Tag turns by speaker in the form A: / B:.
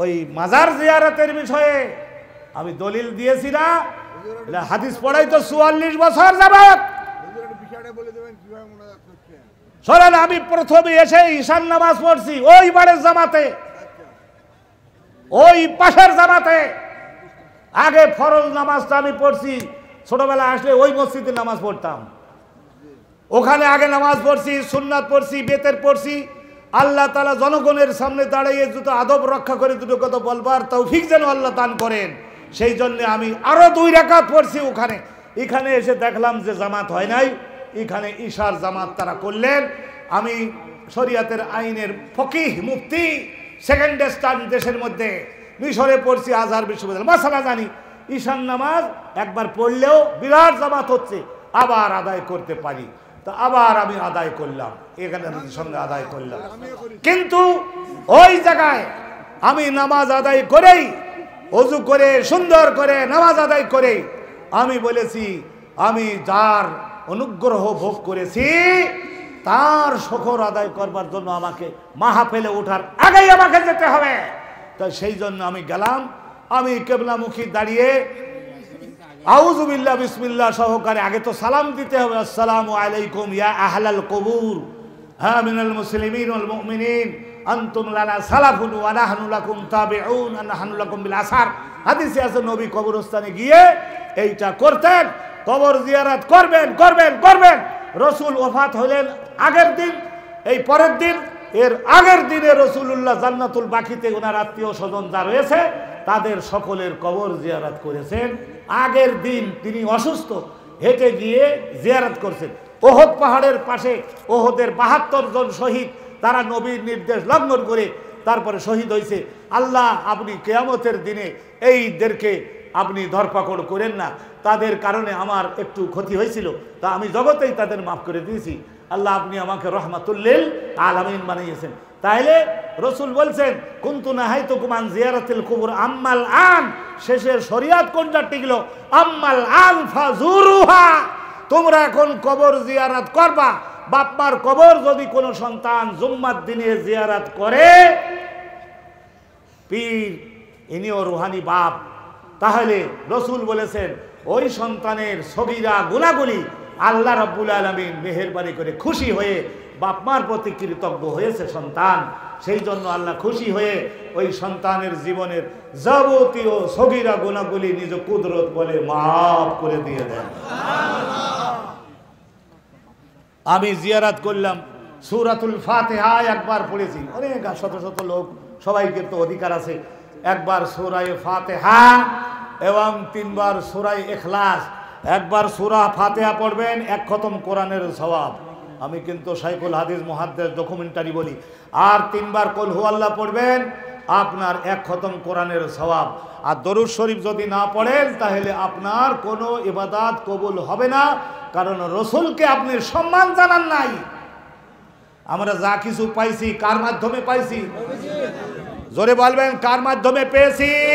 A: ওই মাজার জিয়ারতের বিষয়ে আমি দলিল দিয়েছি না হাদিস পড়াই তো চুয়াল্লিশ বছর যাবে শোনেন আমি প্রথমে এসে ঈশান নামাজ পড়ছি ওই বারের জামাতে ওই পাশের জামাতে আগে ফরজ নামাজটা আমি পড়ছি ছোটবেলা আসলে ওই মসজিদে নামাজ পড়তাম ওখানে আগে নামাজ পড়ছি সুন্নাত পড়ছি বেতের পড়ছি আল্লাহ তালা জনগণের সামনে দাঁড়িয়ে দুটো আদব রক্ষা করে দুটো কথা বলবার তৌফিক যেন আল্লাহ দান করেন সেই জন্য আমি আরও দুই রাকাত পড়ছি ওখানে এখানে এসে দেখলাম যে জামাত হয় নাই এখানে ঈশার জামাত তারা করলেন আমি শরিয়াতের আইনের ফকিহ মুক্তি সেকেন্ড স্টান দেশের মধ্যে মিশরে পড়ছি আজহার বিশ্ববিদ্যালয় মাসালা জানি ঈশান নামাজ একবার পড়লেও বিরাট জামাত হচ্ছে আবার আদায় করতে পারি তো আবার আমি আদায় করলাম এখানে সঙ্গে আদায় করলাম কিন্তু ওই জায়গায় আমি নামাজ আদায় করেই অজু করে সুন্দর করে নামাজ আদায় করে আমি বলেছি আমি যার অনুগ্রহ ভোগ করেছি তার শখর আদায় করবার জন্য আমাকে মাহা ফেলে ওঠার আগেই আমাকে যেতে হবে তাই সেই জন্য আমি গেলাম আমি কেবলামুখী দাঁড়িয়ে আউজুবিল্লা বিসমিল্লা সহকারে আগে তো সালাম দিতে হবে আসসালামু আলাইকুম ইয়া আহলাল কবুর হ্যাঁ মিনাল মুসলিমিন ওয়াল মুমিনিন আনতুম লানা সালাফুন ওয়া নাহনু লাকুম তাবিউন নাহনু লাকুম বিল আসার হাদিসে আছে নবী কবরস্থানে গিয়ে এইটা করতেন কবর জিয়ারাত করবেন করবেন করবেন রসুল ওফাত হলেন আগের দিন এই পরের দিন এর আগের দিনে রসুলুল্লাহ জান্নাতুল বাকিতে ওনার আত্মীয় স্বজন যা রয়েছে তাদের সকলের কবর জিয়ারাত করেছেন আগের দিন তিনি অসুস্থ হেঁটে গিয়ে জিয়ারাত করছেন ওহদ পাহাড়ের পাশে ওহদের বাহাত্তর জন শহীদ তারা নবীর নির্দেশ লঙ্ঘন করে তারপরে শহীদ হয়েছে আল্লাহ আপনি কেয়ামতের দিনে এইদেরকে আপনি ধরপাকড় করেন না তাদের কারণে আমার একটু ক্ষতি হয়েছিল তা আমি জগতেই তাদের মাফ করে দিয়েছি আল্লাহ আপনি আমাকে রহমাতুল্লিল আলামিন বানিয়েছেন তাহলে রসুল বলছেন কুন্তু নাহাই তো কুমান জিয়ারাতিল কুবুর আম্মাল আন শেষের শরিয়াত কোনটা টিকল আম্মাল আন ফাজুরুহা তোমরা এখন কবর জিয়ারাত করবা বাপ্পার কবর যদি কোনো সন্তান জুম্মার দিনে জিয়ারাত করে পীর ইনিও রুহানি বাপ তাহলে রসুল বলেছেন ওই সন্তানের সবিরা গুণাগুলি আল্লাহ রব্বুল আলমিন মেহরবানি করে খুশি হয়ে বাপ মার প্রতি কৃতজ্ঞ হয়েছে সন্তান সেই জন্য আল্লাহ খুশি হয়ে ওই সন্তানের জীবনের যাবতীয় সগিরা গুণাগুলি নিজ কুদরত বলে মাফ করে দিয়ে দেন আমি জিয়ারাত করলাম সুরাতুল ফাতে একবার পড়েছি অনেক শত শত লোক সবাইকে তো অধিকার আছে একবার সুরায় হা এবং তিনবার সুরায় এখলাস একবার সুরা ফাতেহা পড়বেন এক খতম কোরআনের স্বভাব আমি কিন্তু সাইকুল হাদিস মহাদ্দেশ ডকুমেন্টারি বলি আর তিনবার কল হুয়াল্লা পড়বেন আপনার এক খতম কোরআনের স্বভাব আর দরুদ শরীফ যদি না পড়েন তাহলে আপনার কোনো ইবাদাত কবুল হবে না কারণ রসুলকে আপনি সম্মান জানান নাই আমরা যা কিছু পাইছি কার মাধ্যমে পাইছি জোরে বলবেন কার মাধ্যমে পেয়েছি